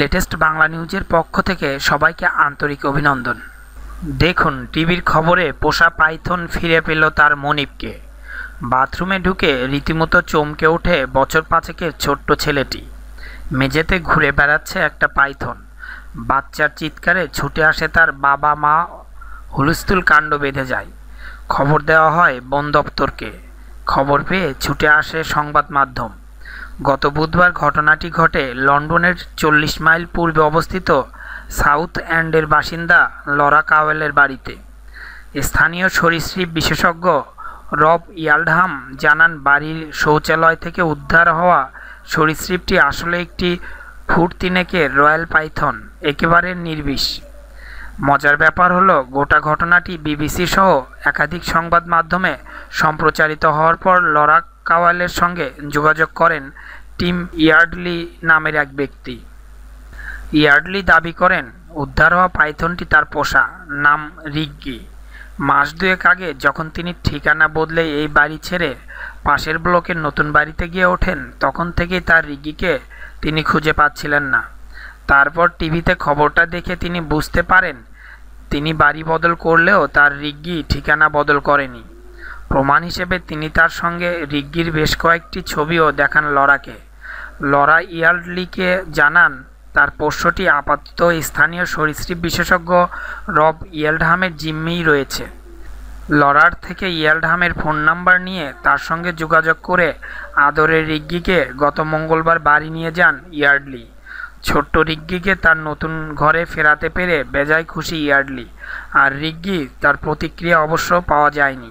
latest Bangla নিউজের পক্ষ থেকে সবাইকে আন্তরিক অভিনন্দন দেখুন টিভির খবরে পোষা পাইথন ফিরে পেল তার মনিপকে বাথরুমে ঢুকে রীতিমতো চমকে ওঠে বছর পাঁচেকের ছোট্ট ছেলেটি মেঝেতে ঘুরে বেড়াচ্ছে একটা পাইথন বাচ্চার চিৎকারে ছুটে আসে তার বাবা মা হুলস্থুল কাণ্ড বেঁধে যায় খবর দেওয়া হয় বন দপ্তরকে খবর পেয়ে ছুটে আসে সংবাদ মাধ্যম গত বুধবার ঘটনাটি ঘটে লন্ডনের চল্লিশ মাইল পূর্বে অবস্থিত সাউথ অ্যান্ডের বাসিন্দা লরা কাওয়েলের বাড়িতে স্থানীয় সরীসৃপ বিশেষজ্ঞ রব ইয়ালডহাম জানান বাড়ির শৌচালয় থেকে উদ্ধার হওয়া সরীসৃপটি আসলে একটি ফুট তিনেকে রয়্যাল পাইথন একেবারে নির্বিষ মজার ব্যাপার হলো গোটা ঘটনাটি বিবিসি সহ একাধিক সংবাদ মাধ্যমে সম্প্রচারিত হওয়ার পর লড়াক কাওয়ালের সঙ্গে যোগাযোগ করেন টিম ইয়ার্ডলি নামের এক ব্যক্তি ইয়ার্ডলি দাবি করেন উদ্ধার হওয়া পাইথনটি তার পোষা নাম রিগ্গি মাস দুয়েক আগে যখন তিনি ঠিকানা বদলে এই বাড়ি ছেড়ে পাশের ব্লকের নতুন বাড়িতে গিয়ে ওঠেন তখন থেকেই তার রিগিকে তিনি খুঁজে পাচ্ছিলেন না তারপর টিভিতে খবরটা দেখে তিনি বুঝতে পারেন তিনি বাড়ি বদল করলেও তার রিগ্গি ঠিকানা বদল করেনি প্রমাণ হিসেবে তিনি তার সঙ্গে রিগ্গির বেশ কয়েকটি ছবিও দেখান লরাকে লরা ইয়ার্ডলিকে জানান তার পোষ্যটি আপাতত স্থানীয় সরীসৃপ বিশেষজ্ঞ রব ইয়ালডহামের জিম্মেই রয়েছে লরার থেকে ইয়ালডহামের ফোন নাম্বার নিয়ে তার সঙ্গে যোগাযোগ করে আদরের রিগ্গিকে গত মঙ্গলবার বাড়ি নিয়ে যান ইয়ার্ডলি ছোট্ট রিগ্গিকে তার নতুন ঘরে ফেরাতে পেরে বেজায় খুশি ইয়ার্ডলি আর রিগ্গি তার প্রতিক্রিয়া অবশ্য পাওয়া যায়নি